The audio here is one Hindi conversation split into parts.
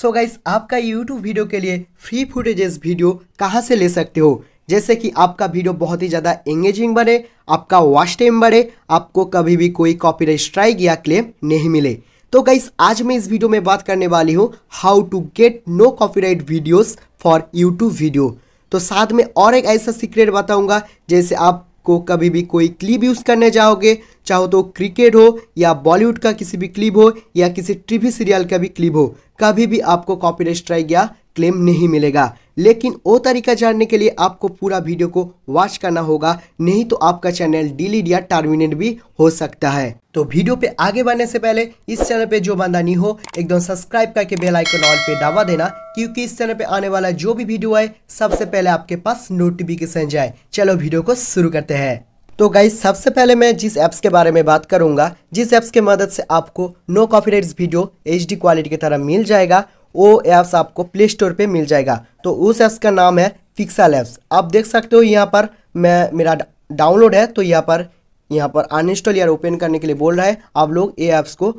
सो so गाइस आपका यूट्यूब वीडियो के लिए फ्री फुटेजेस वीडियो कहाँ से ले सकते हो जैसे कि आपका वीडियो बहुत ही ज़्यादा एंगेजिंग बने आपका वॉच टाइम बढ़े आपको कभी भी कोई कॉपीराइट स्ट्राइक या क्लेम नहीं मिले तो गाइस आज मैं इस वीडियो में बात करने वाली हूँ how to get no copyright videos for YouTube video तो साथ में और एक ऐसा सीक्रेट बताऊंगा जैसे आप को कभी भी कोई क्लिप यूज़ करने जाओगे चाहो तो क्रिकेट हो या बॉलीवुड का किसी भी क्लिप हो या किसी टीवी सीरियल का भी क्लिप हो कभी भी आपको कॉपीराइट स्ट्राइक या क्लेम नहीं मिलेगा लेकिन वो तरीका जानने के लिए आपको पूरा वीडियो को वॉच करना होगा नहीं तो आपका चैनल डिलीट या टर्मिनेट भी हो सकता है तो वीडियो पे आगे बढ़ने से पहले इस चैनल पे जो बंदा नहीं हो एकदम सब्सक्राइब करके बेल आइकन ऑल पे दबा देना क्योंकि इस चैनल पे आने वाला जो भी वीडियो आए सबसे पहले आपके पास नोटिफिकेशन जाए चलो वीडियो को शुरू करते हैं तो गाइज सबसे पहले मैं जिस ऐप्स के बारे में बात करूंगा जिस ऐप्स के मदद से आपको no copyrights video H quality की तरह मिल जाएगा वो ऐप्स आपको प्ले स्टोर पर मिल जाएगा तो उस ऐप्स का नाम है पिक्सल ऐप्स आप देख सकते हो यहाँ पर मैं मेरा डाउनलोड है तो यहाँ पर यहाँ पर अनइंस्टॉल या ओपन करने के लिए बोल रहा है आप लोग ये ऐप्स को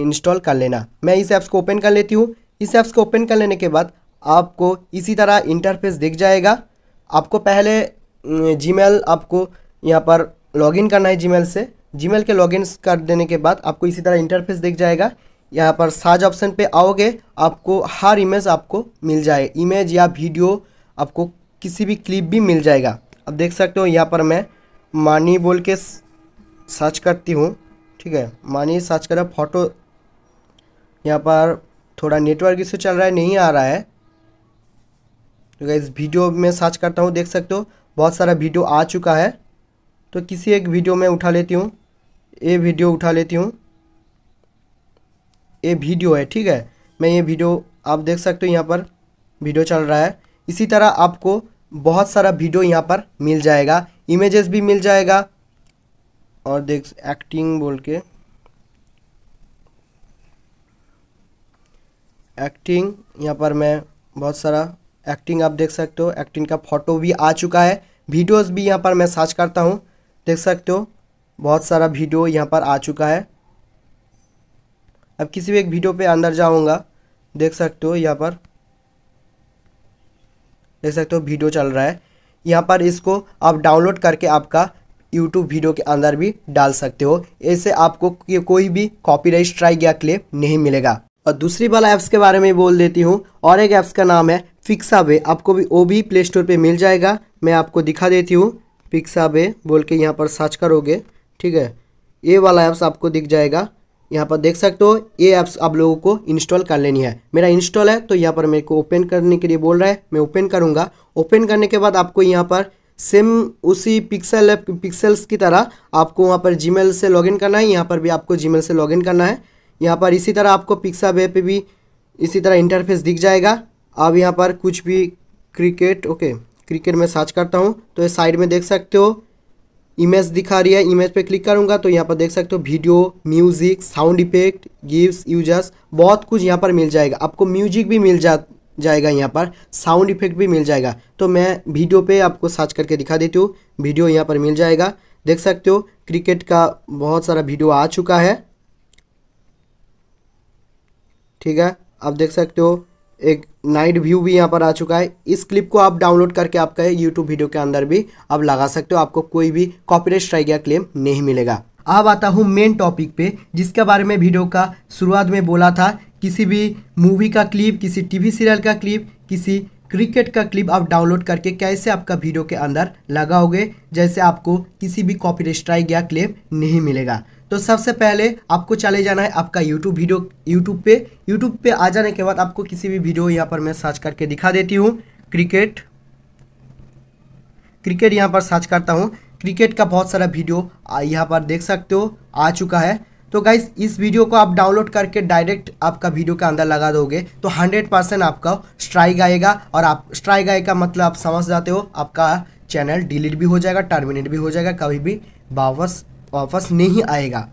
इंस्टॉल कर लेना मैं इस ऐप्स को ओपन कर लेती हूँ इस ऐप्स को ओपन कर लेने के बाद आपको इसी तरह इंटरफेस दिख जाएगा आपको पहले जीमेल आपको यहाँ पर लॉगिन करना है जीमेल से जीमेल के लॉगिन कर देने के बाद आपको इसी तरह इंटरफेस दिख जाएगा यहाँ पर साज ऑप्शन पे आओगे आपको हर इमेज आपको मिल जाए इमेज या वीडियो आपको किसी भी क्लिप भी मिल जाएगा अब देख सकते हो यहाँ पर मैं मानी बोल के सर्च करती हूँ ठीक है मानी सर्च करा फोटो यहाँ पर थोड़ा नेटवर्क इसे चल रहा है नहीं आ रहा है तो इस वीडियो में सर्च करता हूँ देख सकते हो बहुत सारा वीडियो आ चुका है तो किसी एक वीडियो में उठा लेती हूँ ये वीडियो उठा लेती हूँ ये वीडियो है ठीक है मैं ये वीडियो आप देख सकते हो यहाँ पर वीडियो चल रहा है इसी तरह आपको बहुत सारा वीडियो यहाँ पर मिल जाएगा इमेजेस भी मिल जाएगा और देख एक्टिंग बोल के एक्टिंग यहाँ पर मैं बहुत सारा एक्टिंग आप देख सकते हो एक्टिंग का फोटो भी आ चुका है वीडियोस भी यहाँ पर मैं सर्च करता हूँ देख सकते हो बहुत सारा वीडियो यहाँ पर आ चुका है अब किसी भी एक वीडियो पे अंदर जाऊंगा देख सकते हो यहाँ पर देख सकते हो वीडियो चल रहा है यहाँ पर इसको आप डाउनलोड करके आपका यूट्यूब वीडियो के अंदर भी डाल सकते हो ऐसे आपको कोई भी कॉपीराइट स्ट्राइक या क्लेम नहीं मिलेगा और दूसरी वाला ऐप्स के बारे में बोल देती हूँ और एक ऐप्स का नाम है वे आपको भी वो भी प्ले स्टोर पर मिल जाएगा मैं आपको दिखा देती हूँ वे बोल के यहाँ पर सर्च करोगे ठीक है ये वाला ऐप्स आपको दिख जाएगा यहाँ पर देख सकते हो ये ऐप्स आप लोगों को इंस्टॉल कर लेनी है मेरा इंस्टॉल है तो यहाँ पर मेरे को ओपन करने के लिए बोल रहा है मैं ओपन करूँगा ओपन करने के बाद आपको यहाँ पर सेम उसी पिक्सल पिक्सल्स की तरह आपको वहाँ पर जीमेल से लॉगिन करना है यहाँ पर भी आपको जीमेल से लॉगिन करना है यहाँ पर इसी तरह आपको पिक्सा वे पे भी इसी तरह इंटरफेस दिख जाएगा अब यहाँ पर कुछ भी क्रिकेट ओके क्रिकेट में सर्च करता हूँ तो ये साइड में देख सकते हो इमेज दिखा रही है इमेज पे क्लिक करूंगा तो यहाँ पर देख सकते हो video music sound effect gives users बहुत कुछ यहाँ पर मिल जाएगा आपको म्यूजिक भी मिल जा जाएगा यहाँ पर साउंड इफेक्ट भी मिल जाएगा तो मैं वीडियो पे आपको सर्च करके दिखा देती हूँ वीडियो यहाँ पर मिल जाएगा देख सकते हो क्रिकेट का बहुत सारा वीडियो आ चुका है ठीक है आप देख सकते हो एक नाइट व्यू भी यहाँ पर आ चुका है इस क्लिप को आप डाउनलोड करके आपका यूट्यूब वीडियो के अंदर भी आप लगा सकते हो आपको कोई भी कॉपीराइट स्ट्राइक या क्लेम नहीं मिलेगा अब आता हूँ मेन टॉपिक पे जिसके बारे में वीडियो का शुरुआत में बोला था किसी भी मूवी का क्लिप किसी टीवी सीरियल का क्लिप किसी क्रिकेट का क्लिप आप डाउनलोड करके कैसे आपका वीडियो के अंदर लगाओगे जैसे आपको किसी भी कॉपी स्ट्राइक या क्लेम नहीं मिलेगा तो सबसे पहले आपको चले जाना है आपका यूट्यूब वीडियो यूट्यूब पे यूट्यूब पे आ जाने के बाद आपको किसी भी वीडियो यहाँ पर मैं सर्च करके दिखा देती हूँ क्रिकेट क्रिकेट यहाँ पर सर्च करता हूँ क्रिकेट का बहुत सारा वीडियो यहाँ पर देख सकते हो आ चुका है तो गाइज इस वीडियो को आप डाउनलोड करके डायरेक्ट आपका वीडियो के अंदर लगा दोगे तो 100 परसेंट आपका स्ट्राइक आएगा और आप स्ट्राइक आएगा मतलब आप समझ जाते हो आपका चैनल डिलीट भी हो जाएगा टर्मिनेट भी हो जाएगा कभी भी वापस वापस नहीं आएगा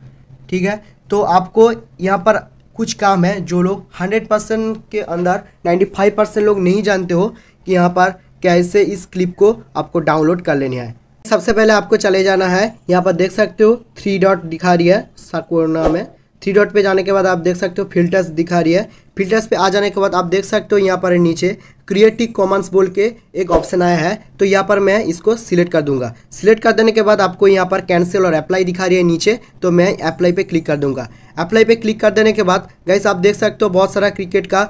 ठीक है तो आपको यहाँ पर कुछ काम है जो लोग हंड्रेड परसेंट के अंदर नाइन्टी फाइव परसेंट लोग नहीं जानते हो कि यहाँ पर कैसे इस क्लिप को आपको डाउनलोड कर लेना है सबसे पहले आपको चले जाना है यहाँ पर देख सकते हो थ्री डॉट दिखा रही है सकोना में थ्री डॉट पे जाने के बाद आप देख सकते हो फिल्टर्स दिखा रही है फिल्टर्स पे आ जाने के बाद आप देख सकते हो यहाँ पर नीचे क्रिएटिव कॉमन्स बोल के एक ऑप्शन आया है तो यहाँ पर मैं इसको सिलेक्ट कर दूंगा सिलेक्ट कर देने के बाद आपको यहाँ पर कैंसिल और अप्लाई दिखा रही है नीचे तो मैं अप्लाई पे क्लिक कर दूंगा अप्लाई पे क्लिक कर देने के बाद गैस आप देख सकते हो बहुत सारा क्रिकेट का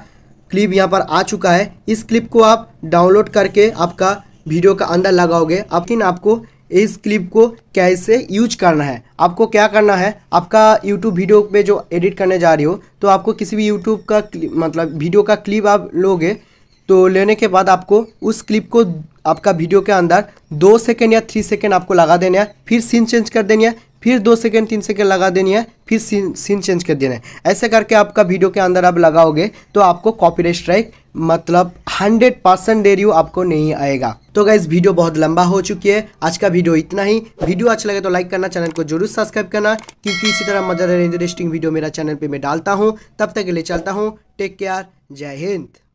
क्लिप यहाँ पर आ चुका है इस क्लिप को आप डाउनलोड करके आपका वीडियो का अंदर लगाओगे अब आपको इस क्लिप को कैसे यूज करना है आपको क्या करना है आपका यूट्यूब वीडियो में जो एडिट करने जा रही हो तो आपको किसी भी यूट्यूब का मतलब वीडियो का क्लिप आप लोगे तो लेने के बाद आपको उस क्लिप को आपका वीडियो के अंदर दो सेकेंड या थ्री सेकेंड आपको लगा देना है फिर सीन चेंज कर देनी है फिर दो सेकेंड तीन सेकेंड लगा देनी है फिर सीन सीन चेंज कर देना है ऐसे करके आपका वीडियो के अंदर आप लगाओगे तो आपको कॉपीराइट स्ट्राइक मतलब 100 परसेंट दे आपको नहीं आएगा तो गाइज वीडियो बहुत लंबा हो चुकी है आज का वीडियो इतना ही वीडियो अच्छा लगे तो लाइक करना चैनल को जरूर सब्सक्राइब करना क्योंकि इसी तरह मजा इंटरेस्टिंग वीडियो मेरा चैनल पर मैं डालता हूँ तब तक के लिए चलता हूँ टेक केयर जय हिंद